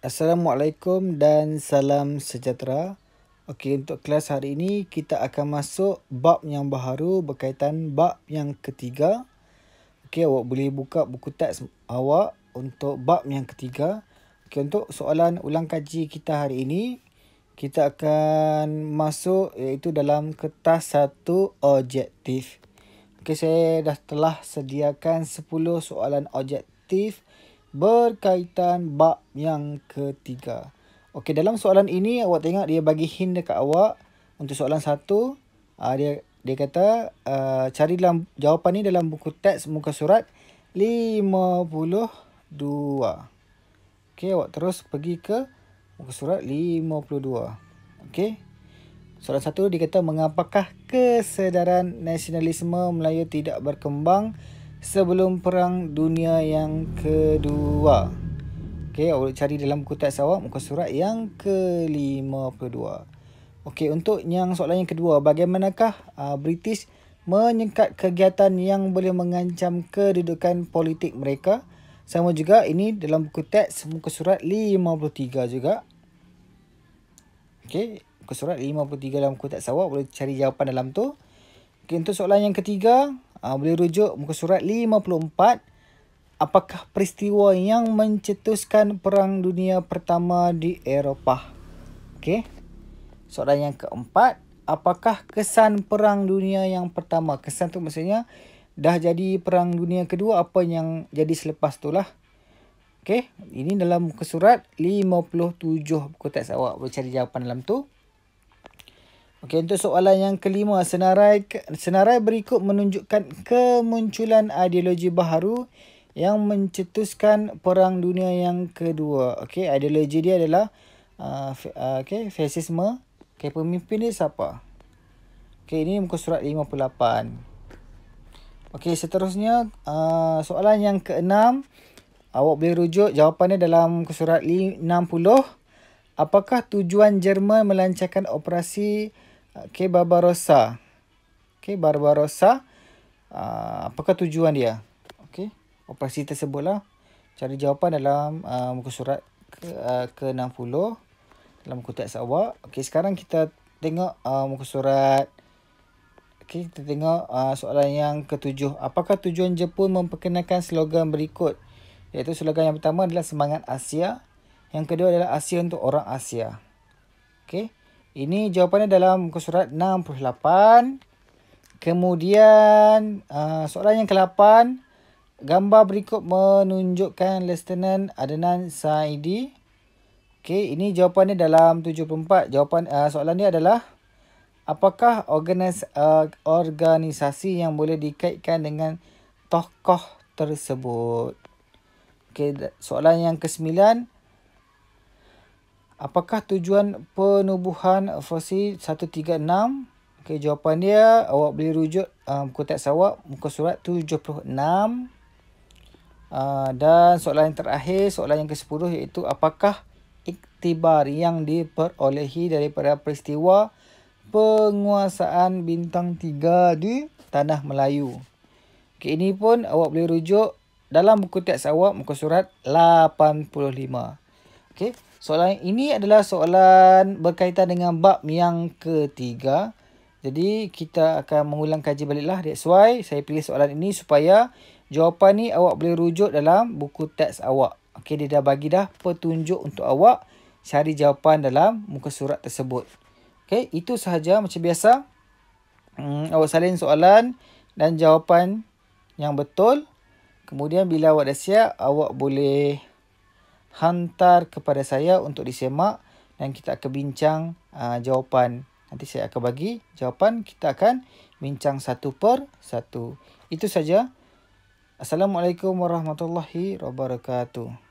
Assalamualaikum dan salam sejahtera. Okey, untuk kelas hari ini kita akan masuk bab yang baru berkaitan bab yang ketiga. Okey, awak boleh buka buku teks awak untuk bab yang ketiga. Okey, untuk soalan ulang kaji kita hari ini, kita akan masuk iaitu dalam kertas satu objektif. Okey, saya dah telah sediakan 10 soalan objektif berkaitan bab yang ketiga. Okey, dalam soalan ini awak tengok dia bagi hint dekat awak untuk soalan satu. Uh, dia dia kata uh, cari dalam jawapan ni dalam buku teks muka surat 52. Okey, awak terus pergi ke muka surat 52. Okey. Soalan satu dia kata mengapakah kesedaran nasionalisme Melayu tidak berkembang sebelum Perang Dunia yang kedua. Okey, awak cari dalam kutat sawak muka surat yang ke-52. Okey, untuk yang soalan yang kedua, bagaimanakah uh, British menyekat kegiatan yang boleh mengancam kedudukan politik mereka? Sama juga ini dalam buku teks muka surat 53 juga. Okey, muka surat 53 dalam buku teks awak boleh cari jawapan dalam tu. Okey, untuk soalan yang ketiga, Uh, boleh rujuk muka surat 54. Apakah peristiwa yang mencetuskan Perang Dunia Pertama di Eropah? Okey. Soalan yang keempat. Apakah kesan Perang Dunia yang pertama? Kesan tu maksudnya dah jadi Perang Dunia kedua apa yang jadi selepas tu lah. Okey. Ini dalam muka surat 57 buku teks awak. Boleh cari jawapan dalam tu. Okey, untuk soalan yang kelima, senarai senarai berikut menunjukkan kemunculan ideologi baharu yang mencetuskan Perang Dunia yang Kedua. Okey, ideologi dia adalah uh, uh, okey, fasisme. Okey, pemimpin dia siapa? Okey, ini muka surat 58. Okey, seterusnya uh, soalan yang keenam, awak boleh rujuk jawapannya dalam muka surat 60. Apakah tujuan Jerman melancarkan operasi Okay, Barbarossa. Okay, Barbarossa. Uh, apakah tujuan dia? Okay, operasi tersebutlah. Cari jawapan dalam uh, muka surat ke, uh, ke 60 dalam muka teks awak. Okay, sekarang kita tengok uh, muka surat. Okay, kita tengok uh, soalan yang ketujuh. Apakah tujuan Jepun memperkenalkan slogan berikut? Iaitu slogan yang pertama adalah semangat Asia. Yang kedua adalah Asia untuk orang Asia. Okay. Ini jawapannya dalam muka surat 68. Kemudian uh, soalan yang ke-8. Gambar berikut menunjukkan Lieutenant Adnan Saidi. Okey, ini jawapannya dalam 74. Jawapan uh, soalan dia adalah apakah organis, uh, organisasi yang boleh dikaitkan dengan tokoh tersebut. Okey, soalan yang ke-9. Apakah tujuan penubuhan versi 136? Okey, jawapan dia awak boleh rujuk buku um, teks awak muka surat 76. Uh, dan soalan yang terakhir, soalan yang ke-10 iaitu apakah iktibar yang diperolehi daripada peristiwa penguasaan bintang 3 di tanah Melayu. Okey, ini pun awak boleh rujuk dalam buku teks awak muka surat 85. Okey. Soalan ini adalah soalan berkaitan dengan bab yang ketiga. Jadi kita akan mengulang kaji baliklah. That's why saya pilih soalan ini supaya jawapan ni awak boleh rujuk dalam buku teks awak. Okey, dia dah bagi dah petunjuk untuk awak cari jawapan dalam muka surat tersebut. Okey, itu sahaja macam biasa. Hmm, awak salin soalan dan jawapan yang betul. Kemudian bila awak dah siap, awak boleh hantar kepada saya untuk disemak dan kita akan bincang uh, jawapan. Nanti saya akan bagi jawapan. Kita akan bincang satu per satu. Itu saja. Assalamualaikum warahmatullahi wabarakatuh.